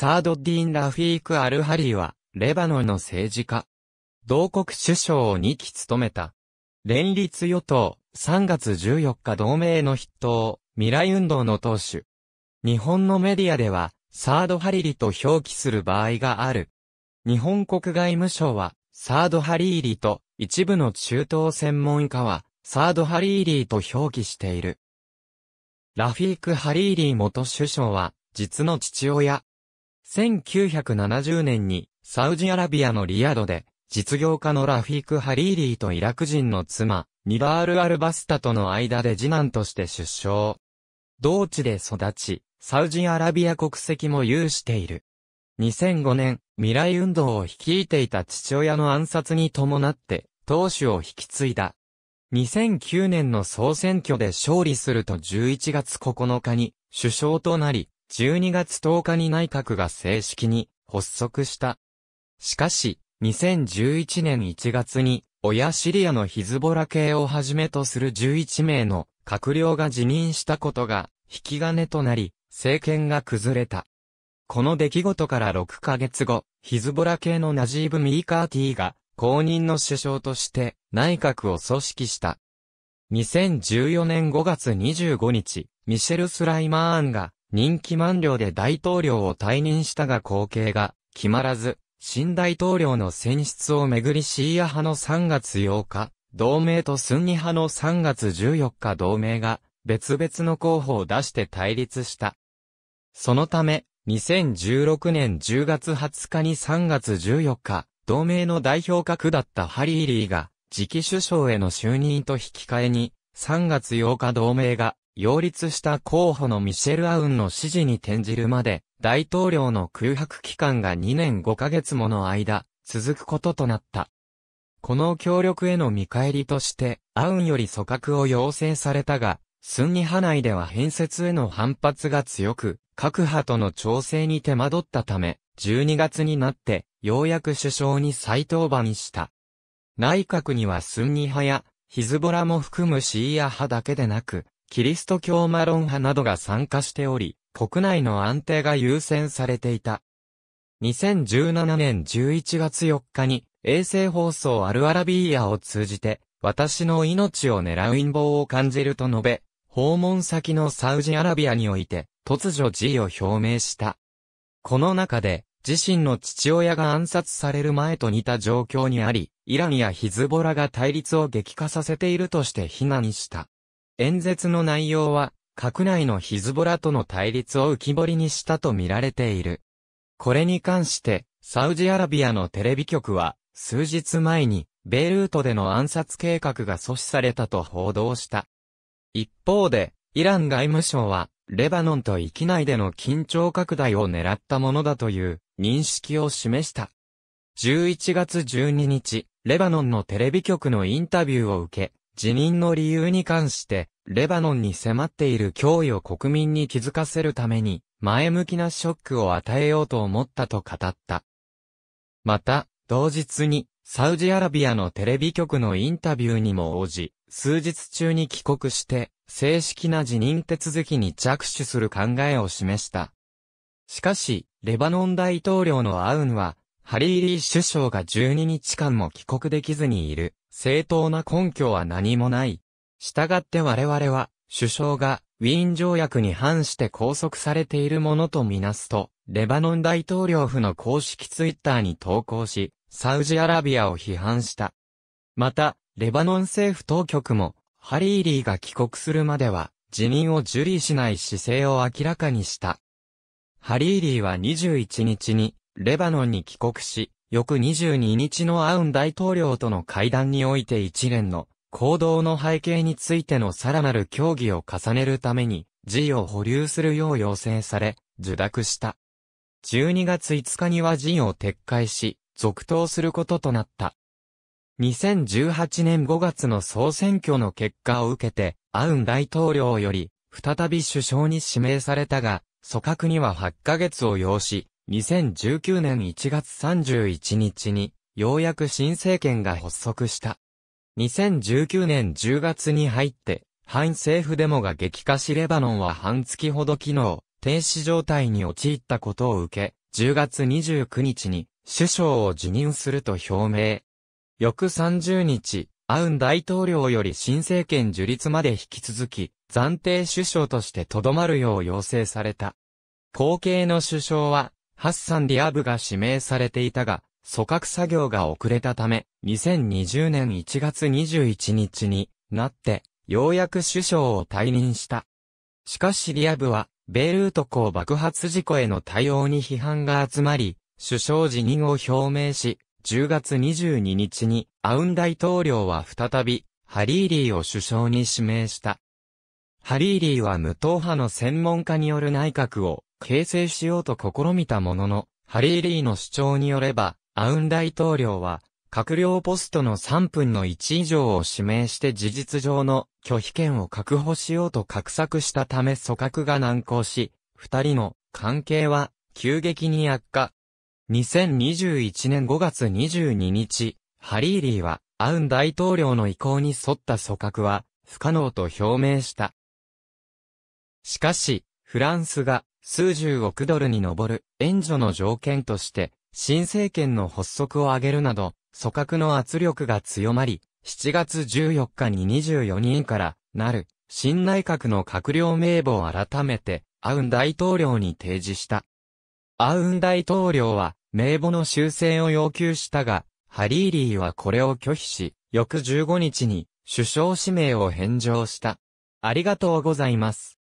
サードディーン・ラフィーク・アルハリーは、レバノンの政治家。同国首相を2期務めた。連立与党、3月14日同盟の筆頭、未来運動の党首。日本のメディアでは、サードハリリと表記する場合がある。日本国外務省は、サードハリーリと、一部の中東専門家は、サードハリーリーと表記している。ラフィーク・ハリーリー元首相は、実の父親、1970年にサウジアラビアのリヤドで実業家のラフィーク・ハリーリーとイラク人の妻、ニバール・アルバスタとの間で次男として出生。同地で育ち、サウジアラビア国籍も有している。2005年、未来運動を率いていた父親の暗殺に伴って、党首を引き継いだ。2009年の総選挙で勝利すると11月9日に首相となり、12月10日に内閣が正式に発足した。しかし、2011年1月に、親シリアのヒズボラ系をはじめとする11名の閣僚が辞任したことが引き金となり、政権が崩れた。この出来事から6ヶ月後、ヒズボラ系のナジーブ・ミーカーティーが公認の首相として内閣を組織した。2014年5月25日、ミシェル・スライマーンが任期満了で大統領を退任したが後継が決まらず、新大統領の選出をめぐりシーア派の3月8日、同盟とスンニ派の3月14日同盟が別々の候補を出して対立した。そのため、2016年10月20日に3月14日、同盟の代表格だったハリーリーが、次期首相への就任と引き換えに、3月8日同盟が、擁立した候補のミシェル・アウンの支持に転じるまで、大統領の空白期間が2年5ヶ月もの間、続くこととなった。この協力への見返りとして、アウンより組閣を要請されたが、スンニ派内では変節への反発が強く、各派との調整に手間取ったため、12月になって、ようやく首相に再登板した。内閣にはスンニ派や、ヒズボラも含むシーア派だけでなく、キリスト教マロン派などが参加しており、国内の安定が優先されていた。2017年11月4日に、衛星放送アルアラビーヤを通じて、私の命を狙う陰謀を感じると述べ、訪問先のサウジアラビアにおいて、突如辞意を表明した。この中で、自身の父親が暗殺される前と似た状況にあり、イランやヒズボラが対立を激化させているとして非難した。演説の内容は、閣内のヒズボラとの対立を浮き彫りにしたと見られている。これに関して、サウジアラビアのテレビ局は、数日前に、ベイルートでの暗殺計画が阻止されたと報道した。一方で、イラン外務省は、レバノンと域内での緊張拡大を狙ったものだという認識を示した。11月12日、レバノンのテレビ局のインタビューを受け、辞任の理由に関して、レバノンに迫っている脅威を国民に気づかせるために、前向きなショックを与えようと思ったと語った。また、同日に、サウジアラビアのテレビ局のインタビューにも応じ、数日中に帰国して、正式な辞任手続きに着手する考えを示した。しかし、レバノン大統領のアウンは、ハリー・リー首相が12日間も帰国できずにいる、正当な根拠は何もない。したがって我々は、首相が、ウィーン条約に反して拘束されているものとみなすと、レバノン大統領府の公式ツイッターに投稿し、サウジアラビアを批判した。また、レバノン政府当局も、ハリーリーが帰国するまでは、辞任を受理しない姿勢を明らかにした。ハリーリーは21日に、レバノンに帰国し、翌22日のアウン大統領との会談において一連の行動の背景についてのさらなる協議を重ねるために、辞を保留するよう要請され、受諾した。12月5日には辞を撤回し、続投することとなった。2018年5月の総選挙の結果を受けて、アウン大統領より、再び首相に指名されたが、組閣には8ヶ月を要し、2019年1月31日に、ようやく新政権が発足した。2019年10月に入って、反政府デモが激化しレバノンは半月ほど機能、停止状態に陥ったことを受け、10月29日に首相を辞任すると表明。翌30日、アウン大統領より新政権樹立まで引き続き、暫定首相として留まるよう要請された。後継の首相は、ハッサン・ディアブが指名されていたが、組閣作業が遅れたため、2020年1月21日になって、ようやく首相を退任した。しかしディアブは、ベイルート港爆発事故への対応に批判が集まり、首相辞任を表明し、10月22日にアウン大統領は再びハリーリーを首相に指名した。ハリーリーは無党派の専門家による内閣を形成しようと試みたものの、ハリー・リーの主張によれば、アウン大統領は、閣僚ポストの3分の1以上を指名して事実上の拒否権を確保しようと画策したため組閣が難航し、二人の関係は急激に悪化。2021年5月22日、ハリーリーはアウン大統領の意向に沿った組閣は不可能と表明した。しかし、フランスが数十億ドルに上る援助の条件として、新政権の発足を挙げるなど、組閣の圧力が強まり、7月14日に24人からなる新内閣の閣僚名簿を改めてアウン大統領に提示した。アウン大統領は名簿の修正を要求したが、ハリーリーはこれを拒否し、翌15日に首相指名を返上した。ありがとうございます。